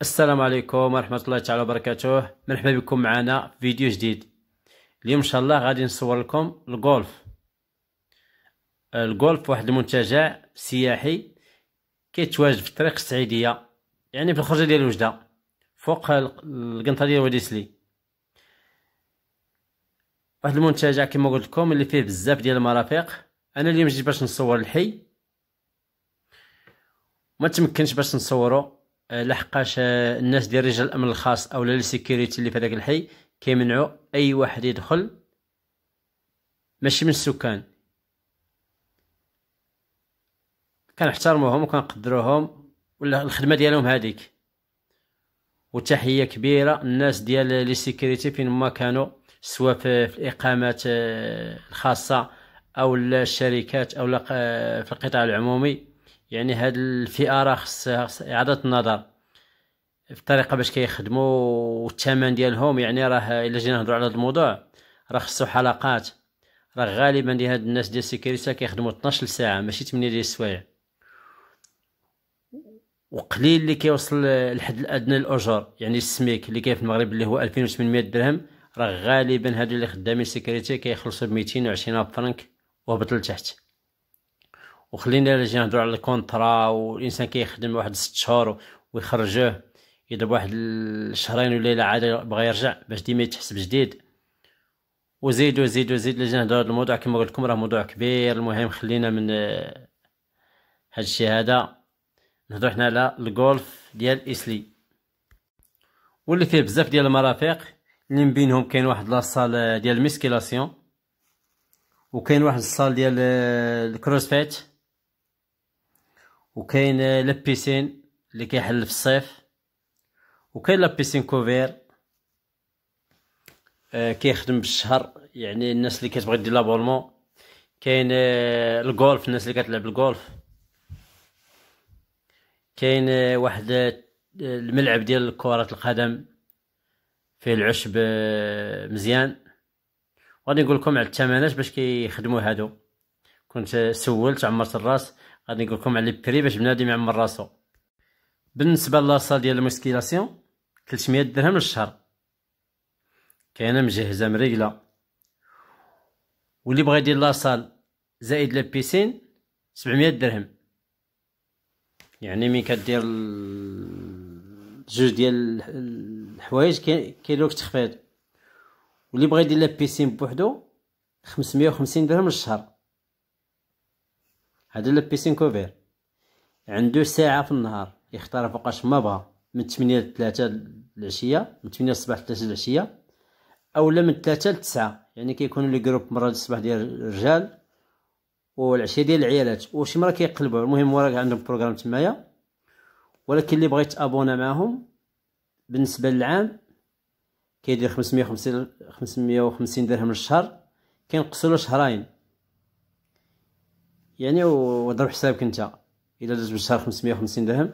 السلام عليكم ورحمة الله تعالى وبركاته مرحبا بكم معنا في فيديو جديد اليوم ان شاء الله غادي نصور لكم الجولف الجولف واحد المنتجع سياحي كيتواجد في الطريق السعيدية يعني في الخرجة ديال وجدة فوق القنطرة ديال وادي سلي واحد المنتجع كما قلت لكم اللي فيه بزاف ديال المرافق انا اليوم جيت باش نصور الحي ما تمكنش باش نصوره لحقاش الناس ديال رجال الامن الخاص او السيكوريتي اللي في هذاك الحي كيمنعوا اي واحد يدخل ماشي من السكان كنحترموهم وكنقدروهم ولا الخدمه ديالهم هذيك وتحيه كبيره الناس ديال لي سيكوريتي فين ما كانوا سواء في الاقامات آه، الخاصه او الشركات او آه، في القطاع العمومي يعني هاد الفئه راه خصها اعاده النظر في الطريقه باش كيخدموا والثمن ديالهم يعني راه الا جينا نهضروا على هذا الموضوع راه خصو حلقات راه غالبا دي هاد الناس ديال السيكيريتا كيخدموا 12 ساعه ماشي 8 ديال السوايع وقليل اللي كيوصل للحد الادنى للاجور يعني السميك اللي كاين في المغرب اللي هو 2800 درهم راه غالبا هادو اللي خدامين سيكيريتي كيخلصوا ب 220 فرنك وهبط لتحت وخلينا نجي نهضروا على الكونترا والانسان كيخدم واحد ست شهور ويخرجوه يضرب واحد الشهرين ولا الا عاد بغى يرجع باش ديما يتحسب جديد وزيد وزيد وزيد لجي نهضروا هذا الموضوع كما قلت لكم راه موضوع كبير المهم خلينا من هذا الشيء هذا نهضروا حنا على الجولف ديال اسلي واللي فيه بزاف ديال المرافق اللي من بينهم كاين واحد لاصال ديال الميسكيلاسيون وكاين واحد الصال ديال الكروسفيت وكاين لابيسين اللي كيحل في الصيف وكاين لابيسين كوفير آه، كيخدم بالشهر يعني الناس اللي كتبغي دير لابورمون كاين آه، الجولف الناس اللي كتلعب الجولف كاين آه، واحد الملعب ديال كرة القدم فيه العشب مزيان غادي نقول لكم على الثمنات باش كيخدموا هادو كنت سولت عمرت الراس غادي نقول لكم على بري باش بنادم يعمر راسو بالنسبه لاصال ديال الموسكيلاسيون 300 درهم للشهر كاينه مجهزه مريقله واللي بغا يدير لاصال زائد لا بيسين 700 درهم يعني مين كدير جوج ديال الحوايج كاين لوك تخفيض واللي بغا يدير لا بيسين بوحدو 550 درهم للشهر هذا لابيسين كوفير عنده ساعة في النهار يختار فوقاش ما بغا من 8 ل 3 العشية من 8 الصباح ل 3 العشية اولا من 3 ل 9 يعني كيكونوا لي جروب مرة الصباح ديال الرجال والعشيه ديال العيالات وشي مرة كيقلبوا المهم راه عندهم بروغرام تمايا ولكن اللي بغيت تابونا معاهم بالنسبه للعام كيدير 550 550 درهم للشهر كينقصوا له شهرين يعني وضرب حسابك انت الا درت بالشهر 550 درهم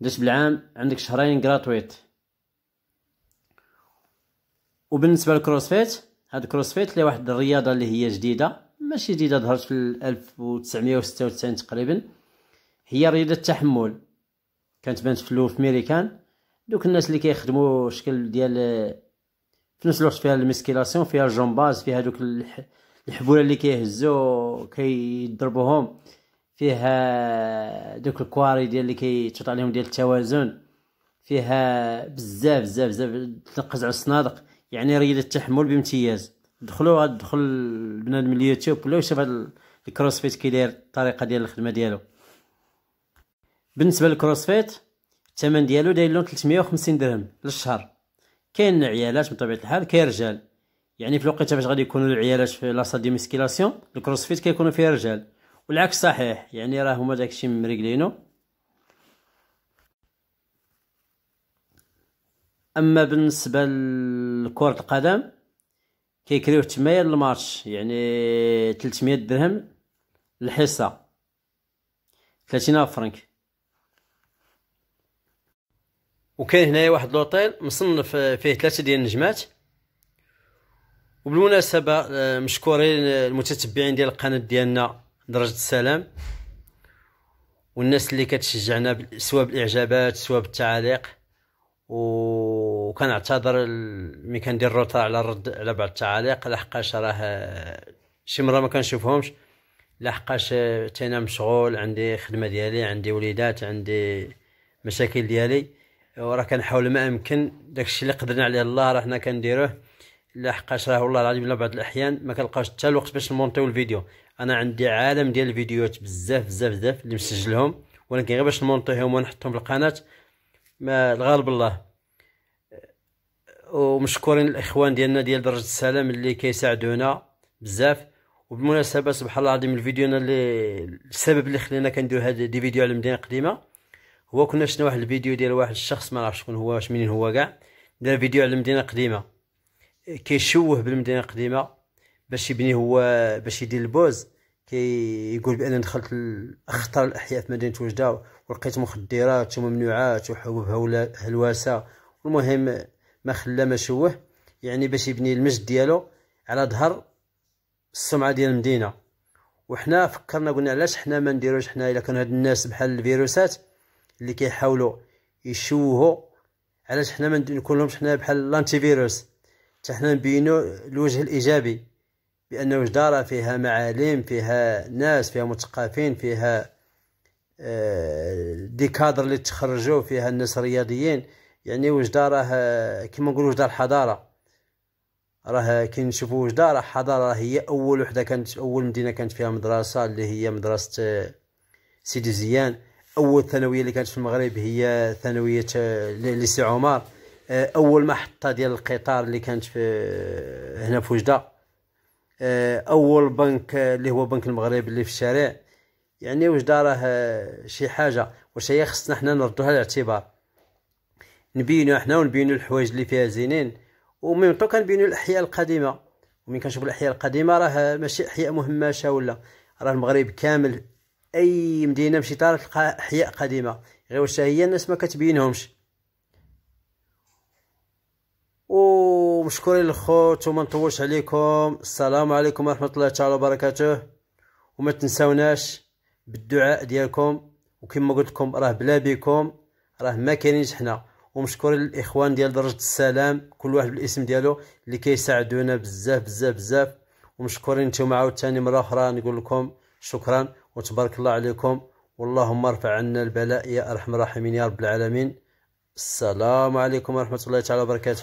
درت بالعام عندك شهرين غراتويت وبالنسبه للكروسفيت هاد الكروسفيت اللي واحد الرياضه اللي هي جديده ماشي جديده ظهرت في 1996 تقريبا هي رياضه التحمل كانت بانت في لوف ميريكان دوك الناس اللي كيخدموا شكل ديال في نفس الوقت فيها الميسكيلاسيون فيها الجومباز فيها دوك الح... الحبوله اللي كيهزو كيضربوهم فيها دوك الكواري ديال اللي كيتشط عليهم ديال التوازن فيها بزاف بزاف بزاف تنقز على الصنادق يعني ريال التحمل بامتياز دخلوا دخل بنادم اليوتيوب ولا يشوف هاد الكروسفيت كي داير الطريقه ديال الخدمه ديالو بالنسبه للكروسفيت الثمن ديالو داير له 350 درهم للشهر كاين عيالات بطبيعه الحال كاين رجال يعني في الوقيته فاش غادي يكونوا العيالات في لاصال دي ميسكيلاسيون الكروسفيت كيكونوا فيها رجال والعكس صحيح يعني راه هما داكشي مريقلينو اما بالنسبه لكره القدم كيكريو تمايا الماتش يعني 300 درهم الحصه 30 فرنك وكاين هنايا واحد لوطيل مصنف فيه ثلاثه ديال النجمات وبالمناسبه آه، مشكورين آه، المتتبعين ديال القناه ديالنا درجه السلام والناس اللي كتشجعنا سواء بالاعجابات سواء بالتعاليق وكنعتذر ملي كندير روتا على الرد على بعض التعاليق لحقاش راه آه، شي مره ما كنشوفهمش لحقاش تينا مشغول عندي خدمه ديالي عندي وليدات عندي مشاكل ديالي وراه كنحاول ما امكن داكشي اللي قدرنا عليه الله راه حنا كنديروه لا حقاش والله العظيم لا بعض الاحيان ما كنلقاش حتى الوقت باش نمونطيو الفيديو انا عندي عالم ديال الفيديوهات بزاف بزاف بزاف اللي مسجلهم ولكن غير باش نمونطيهم ونحطهم في القناه ما الغالب الله ومشكورين الاخوان ديالنا ديال درجه السلام اللي كيساعدونا بزاف وبالمناسبه سبحان الله العظيم الفيديو انا اللي السبب اللي خلينا كنديرو هاد دي فيديو على المدينه القديمه هو كنا شفنا واحد الفيديو ديال واحد الشخص ما نعرفش شكون هو واش منين هو كاع دار فيديو على المدينه القديمه كيشوه بالمدينه القديمه باش يبني هو باش يدير البوز كيقول كي بان دخلت اخطر الاحياء في مدينه وجده ولقيت مخدرات وممنوعات وحبوب هلواسه المهم ما خلى ما شوه يعني باش يبني المجد ديالو على ظهر السمعه ديال المدينه وحنا فكرنا قلنا علاش حنا ما نديروش حنا الا كانوا هاد الناس بحال الفيروسات اللي كيحاولوا يشوهوا علاش حنا ما نكونلهمش حنا بحال لانتي فيروس حنا نبينو الوجه الإيجابي بأن وجدة فيها معالم فيها ناس فيها مثقفين فيها آه، دي كادر اللي تخرجوا فيها الناس رياضيين يعني وجدة راه كيما نقولوا وجدة الحضارة راه كي نشوفوا وجدة راه حضارة راه هي أول وحدة كانت أول مدينة كانت فيها مدرسة اللي هي مدرسة آه، سيدي زيان أول ثانوية اللي كانت في المغرب هي ثانوية آه، ليسي عمر آه، اول محطه ديال القطار اللي كانت في آه، هنا في وجده آه، اول بنك اللي هو بنك المغرب اللي في الشارع يعني وجده راه شي حاجه واش هي خصنا حنا نردوها الاعتبار نبينو حنا ونبينو الحوايج اللي فيها زينين وميم طو كنبينو الاحياء القديمه ومن كنشوفو الاحياء القديمه راه ماشي احياء مهمشه ولا راه المغرب كامل اي مدينه مشيتها تلقى احياء قديمه غير واش هي الناس ما كتبينهمش ومشكورين الخوت وما نطولش عليكم السلام عليكم ورحمه الله تعالى وبركاته وما تنسوناش بالدعاء ديالكم وكما قلت لكم راه بلا بيكم راه ما كاينينش حنا ومشكورين الاخوان ديال درجه السلام كل واحد بالاسم ديالو اللي كيساعدونا بزاف بزاف بزاف ومشكورين نتوما عاوتاني مره اخرى نقول لكم شكرا وتبارك الله عليكم واللهم ارفع عنا البلاء يا ارحم الراحمين يا رب العالمين السلام عليكم ورحمه الله تعالى وبركاته